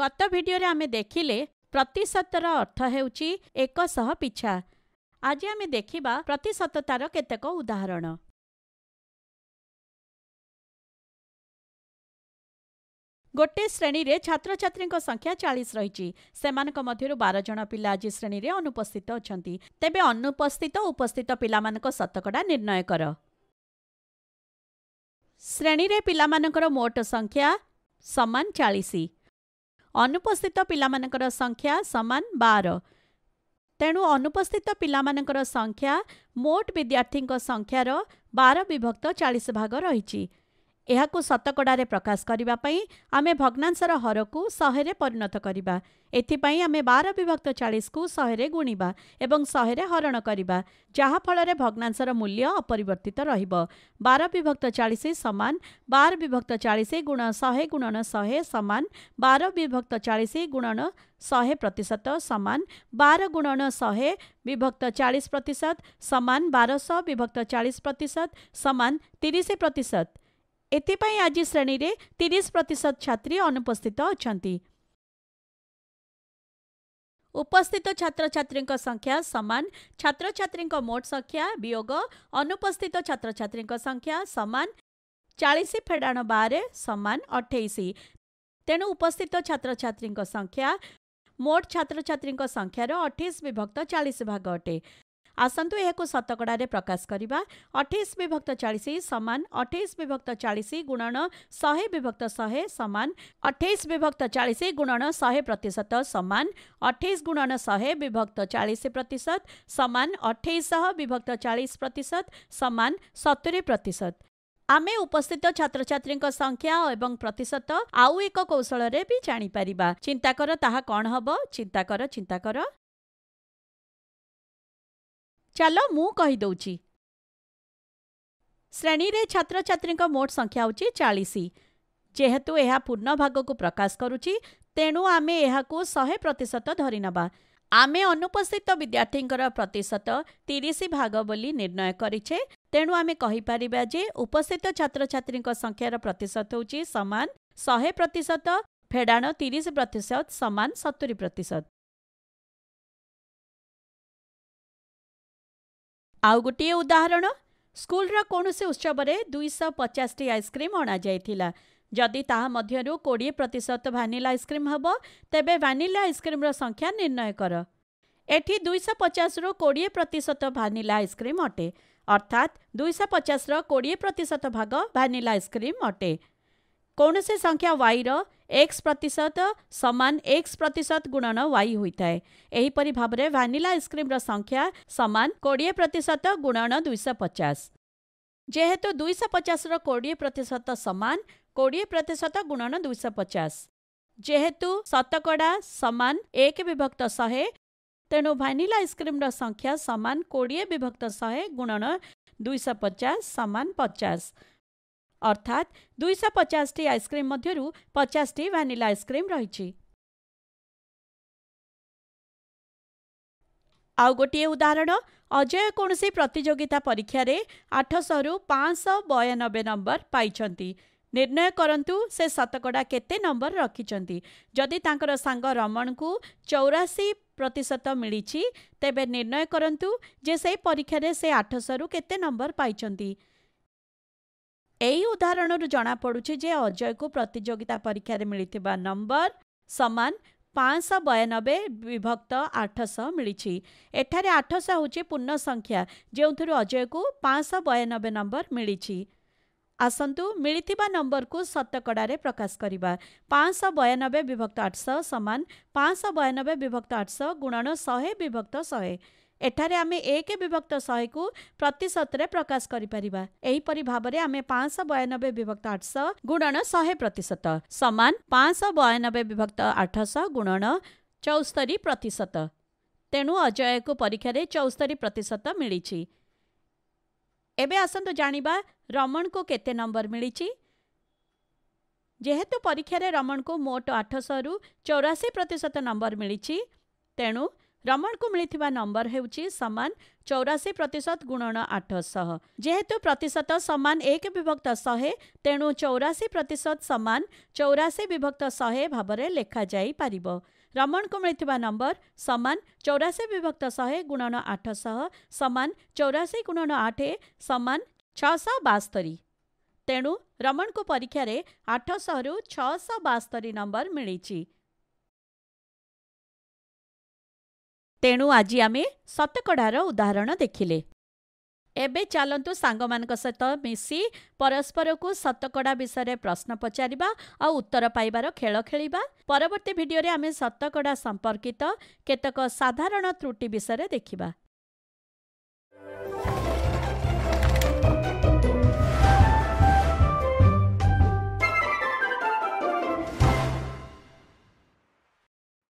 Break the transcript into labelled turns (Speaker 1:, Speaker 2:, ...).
Speaker 1: ଗତ ଭିଡ଼ିଓରେ ଆମେ ଦେଖିଲେ ପ୍ରତିଶତର ଅର୍ଥ ହେଉଛି ଏକଶହ ପିଛା ଆଜି ଆମେ ଦେଖିବା ପ୍ରତିଶତତାର କେତେକ ଉଦାହରଣ ଗୋଟେ ଶ୍ରେଣୀରେ ଛାତ୍ରଛାତ୍ରୀଙ୍କ ସଂଖ୍ୟା ଚାଳିଶ ରହିଛି ସେମାନଙ୍କ ମଧ୍ୟରୁ ବାର ଜଣ ପିଲା ଆଜି ଶ୍ରେଣୀରେ ଅନୁପସ୍ଥିତ ଅଛନ୍ତି ତେବେ ଅନୁପସ୍ଥିତ ଉପସ୍ଥିତ ପିଲାମାନଙ୍କ ଶତକଡ଼ା ନିର୍ଣ୍ଣୟ କର ଶ୍ରେଣୀରେ ପିଲାମାନଙ୍କର ମୋଟ ସଂଖ୍ୟା ସମାନ ଚାଳିଶ ଅନୁପସ୍ଥିତ ପିଲାମାନଙ୍କର ସଂଖ୍ୟା ସମାନ ବାର ତେଣୁ ଅନୁପସ୍ଥିତ ପିଲାମାନଙ୍କର ସଂଖ୍ୟା ମୋଟ ବିଦ୍ୟାର୍ଥୀଙ୍କ ସଂଖ୍ୟାର ବାର ବିଭକ୍ତ ଚାଳିଶ ଭାଗ ରହିଛି ଏହାକୁ ଶତକଡ଼ାରେ ପ୍ରକାଶ କରିବା ପାଇଁ ଆମେ ଭଗ୍ନାଂଶର ହରକୁ ଶହେରେ ପରିଣତ କରିବା ଏଥିପାଇଁ ଆମେ ବାର ବିଭକ୍ତ ଚାଳିଶକୁ ଶହେରେ ଗୁଣିବା ଏବଂ ଶହେରେ ହରଣ କରିବା ଯାହାଫଳରେ ଭଗ୍ନାଂଶର ମୂଲ୍ୟ ଅପରିବର୍ତ୍ତିତ ରହିବ ବାର ବିଭକ୍ତ ଚାଳିଶ ସମାନ ବାର ବିଭକ୍ତ ଚାଳିଶ ଗୁଣ ଶହେ ଗୁଣନ ଶହେ ସମାନ ବାର ବିଭକ୍ତ ଚାଳିଶ ଗୁଣନ ଶହେ ପ୍ରତିଶତ ସମାନ ବାର ଗୁଣନ ଶହେ ବିଭକ୍ତ ଚାଳିଶ ପ୍ରତିଶତ ସମାନ ବାରଶହ ବିଭକ୍ତ ଚାଳିଶ ପ୍ରତିଶତ ସମାନ ତିରିଶ ପ୍ରତିଶତ ଏଥିପାଇଁ ଆଜି ଶ୍ରେଣୀରେ ତିରିଶ ପ୍ରତିଶତ ଛାତ୍ରୀ ଅନୁପସ୍ଥିତ ଅଛନ୍ତି ଉପସ୍ଥିତ ଛାତ୍ରଛାତ୍ରୀଙ୍କ ସଂଖ୍ୟା ସମାନ ଛାତ୍ରଛାତ୍ରୀଙ୍କ ମୋଟ ସଂଖ୍ୟା ବିୟୋଗ ଅନୁପସ୍ଥିତ ଛାତ୍ରଛାତ୍ରୀଙ୍କ ସଂଖ୍ୟା ସମାନ ଚାଳିଶ ଫେଡ଼ାଣ ବାରେ ସମାନ ଅଠେଇଶ ତେଣୁ ଉପସ୍ଥିତ ଛାତ୍ରଛାତ୍ରୀଙ୍କ ସଂଖ୍ୟା ମୋଟ ଛାତ୍ରଛାତ୍ରୀଙ୍କ ସଂଖ୍ୟାର ଅଠେଇଶ ବିଭକ୍ତ ଚାଳିଶ ଭାଗ ଅଟେ आसन्तु शतकडा प्रकाशैस विभक्त चाहिँ समान अठ विभक्त चाहिँ गुणन शे विभक्त शे समान अठैस विभक्त चाहिँ गुणन शे प्रतिशत समान अठ गुणन शे विभक्त चालिस प्रतिशत समान अठैस विभक्त चाहिस प्रतिशत समान सतुरी प्रतिशत आमे उपस्थित छ संख्या ए प्रतिशत आउँदा कौशलर जा चिन्ता ता कन् हिन्ता चिन्ता चल मे श्रेणी छ मोट संख्या हौ चालिस जे यहाँ पूर्ण को प्रकाश गरु तेणु आमे श्रतिशत धरिन आमे अनुपस्थित विद्यार्थी प्रतिशत तिस भाग पनि निर्णय गरिछे जे उपस्थित छ प्रतिशत हौ समान शे प्रतिशत फेडाण तिस प्रतिशत समान सतुरी प्रतिशत आउ गोटे उदाहरण स्कुल र कमसी उत्सव रे 250 टी आइसक्रीम अणा दुईश पचास ता अहिले जितामध्य प्रतिशत भानिला हबो तबे त आइसक्रीम आइसक्रिम्र संख्या निर्णय एटि एठी 250 रो 20 प्रतिशत भानिला आइसक्रीम अटे अर्थात 250 रो 20 प्रतिशत भाग भानिला आइसक्रीम अटे संख्या वाई रो एक्स प्रतिशत समान एक्स प्रतिशत गुणन वाई ହୋଇଥାଏ ଏହିପରି ଭାବରେ ଭାନିଲା ଆଇସ୍କ୍ରିମ୍ର ସଂଖ୍ୟା ସମାନ କୋଡ଼ିଏ ପ୍ରତିଶତ ଗୁଣନ ଦୁଇଶହ ପଚାଶ ଯେହେତୁ ଦୁଇଶହ ପଚାଶର କୋଡ଼ିଏ ପ୍ରତିଶତ ସମାନ କୋଡ଼ିଏ ପ୍ରତିଶତ ଗୁଣନ ଦୁଇଶହ ପଚାଶ ଯେହେତୁ ଶତକଡ଼ା ସମାନ ଏକ ବିଭକ୍ତ ଶହେ ତେଣୁ ଭାନିଲା ଆଇସ୍କ୍ରିମ୍ର ସଂଖ୍ୟା ସମାନ କୋଡ଼ିଏ ବିଭକ୍ତ ଶହେ ଗୁଣନ ଦୁଇଶହ ପଚାଶ ସମାନ ପଚାଶ ଅର୍ଥାତ୍ ଦୁଇଶହ ପଚାଶଟି ଆଇସ୍କ୍ରିମ୍ ମଧ୍ୟରୁ ପଚାଶଟି ଭ୍ୟାନିଲା ଆଇସ୍କ୍ରିମ୍ ରହିଛି ଆଉ ଗୋଟିଏ ଉଦାହରଣ ଅଜୟ କୌଣସି ପ୍ରତିଯୋଗିତା ପରୀକ୍ଷାରେ ଆଠଶହରୁ ପାଞ୍ଚଶହ ବୟାନବେ ନମ୍ବର ପାଇଛନ୍ତି ନିର୍ଣ୍ଣୟ କରନ୍ତୁ ସେ ଶତକଡ଼ା କେତେ ନମ୍ବର ରଖିଛନ୍ତି ଯଦି ତାଙ୍କର ସାଙ୍ଗ ରମଣଙ୍କୁ ଚଉରାଶୀ ପ୍ରତିଶତ ମିଳିଛି ତେବେ ନିର୍ଣ୍ଣୟ କରନ୍ତୁ ଯେ ସେହି ପରୀକ୍ଷାରେ ସେ ଆଠଶହରୁ କେତେ ନମ୍ବର ପାଇଛନ୍ତି ଏହି ଉଦାହରଣରୁ ଜଣାପଡ଼ୁଛି ଯେ ଅଜୟକୁ ପ୍ରତିଯୋଗିତା ପରୀକ୍ଷାରେ ମିଳିଥିବା ନମ୍ବର ସମାନ ପାଞ୍ଚଶହ ବୟାନବେ ବିଭକ୍ତ ଆଠଶହ ମିଳିଛି ଏଠାରେ ଆଠଶହ ହେଉଛି ପୂର୍ଣ୍ଣ ସଂଖ୍ୟା ଯେଉଁଥିରୁ ଅଜୟକୁ ପାଞ୍ଚଶହ ବୟାନବେ ନମ୍ବର ମିଳିଛି ଆସନ୍ତୁ ମିଳିଥିବା ନମ୍ବରକୁ ଶତକଡ଼ାରେ ପ୍ରକାଶ କରିବା ପାଞ୍ଚଶହ ବୟାନବେ ବିଭକ୍ତ ଆଠଶହ ସମାନ ପାଞ୍ଚଶହ ବୟାନବେ ବିଭକ୍ତ ଆଠଶହ ଗୁଣନ ଶହେ ବିଭକ୍ତ ଶହେ ଏଠାରେ ଆମେ ଏକ ବିଭକ୍ତ ଶହେକୁ ପ୍ରତିଶତରେ ପ୍ରକାଶ କରିପାରିବା ଏହିପରି ଭାବରେ ଆମେ ପାଞ୍ଚଶହ ବୟାନବେ ବିଭକ୍ତ ଆଠଶହ ଗୁଣନ ଶହେ ପ୍ରତିଶତ ସମାନ ପାଞ୍ଚଶହ ବୟାନବେ ବିଭକ୍ତ ଆଠଶହ ଗୁଣନ ଚଉସ୍ତରୀ ପ୍ରତିଶତ ତେଣୁ ଅଜୟକୁ ପରୀକ୍ଷାରେ ଚଉସ୍ତରୀ ପ୍ରତିଶତ ମିଳିଛି ଏବେ ଆସନ୍ତୁ ଜାଣିବା ରମଣକୁ କେତେ ନମ୍ବର ମିଳିଛି ଯେହେତୁ ପରୀକ୍ଷାରେ ରମଣକୁ ମୋଟ ଆଠଶହରୁ ଚଉରାଶୀ ପ୍ରତିଶତ ନମ୍ବର ମିଳିଛି ତେଣୁ ରମଣଙ୍କୁ ମିଳିଥିବା ନମ୍ବର ହେଉଛି ସମାନ ଚଉରାଶୀ ପ୍ରତିଶତ ଗୁଣନ ଆଠଶହ ଯେହେତୁ ପ୍ରତିଶତ ସମାନ ଏକ ବିଭକ୍ତ ଶହେ ତେଣୁ ଚଉରାଶୀ ପ୍ରତିଶତ ସମାନ ଚଉରାଶୀ ବିଭକ୍ତ ଶହେ ଭାବରେ ଲେଖାଯାଇପାରିବ ରମଣଙ୍କୁ ମିଳିଥିବା ନମ୍ବର ସମାନ ଚଉରାଶୀ ବିଭକ୍ତ ଶହେ ଗୁଣନ ଆଠଶହ ସମାନ ଚଉରାଶୀ ଗୁଣନ ଆଠ ସମାନ ଛଅଶହ ବାସ୍ତରୀ ତେଣୁ ରମଣଙ୍କୁ ପରୀକ୍ଷାରେ ଆଠଶହରୁ ଛଅଶହ ବାସ୍ତରୀ ନମ୍ବର ମିଳିଛି ତେଣୁ ଆଜି ଆମେ ଶତକଡ଼ାର ଉଦାହରଣ ଦେଖିଲେ ଏବେ ଚାଲନ୍ତୁ ସାଙ୍ଗମାନଙ୍କ ସହିତ ମିଶି ପରସ୍ପରକୁ ଶତକଡ଼ା ବିଷୟରେ ପ୍ରଶ୍ନ ପଚାରିବା ଆଉ ଉତ୍ତର ପାଇବାର ଖେଳ ଖେଳିବା ପରବର୍ତ୍ତୀ ଭିଡ଼ିଓରେ ଆମେ ଶତକଡ଼ା ସମ୍ପର୍କିତ କେତେକ ସାଧାରଣ ତ୍ରୁଟି ବିଷୟରେ ଦେଖିବା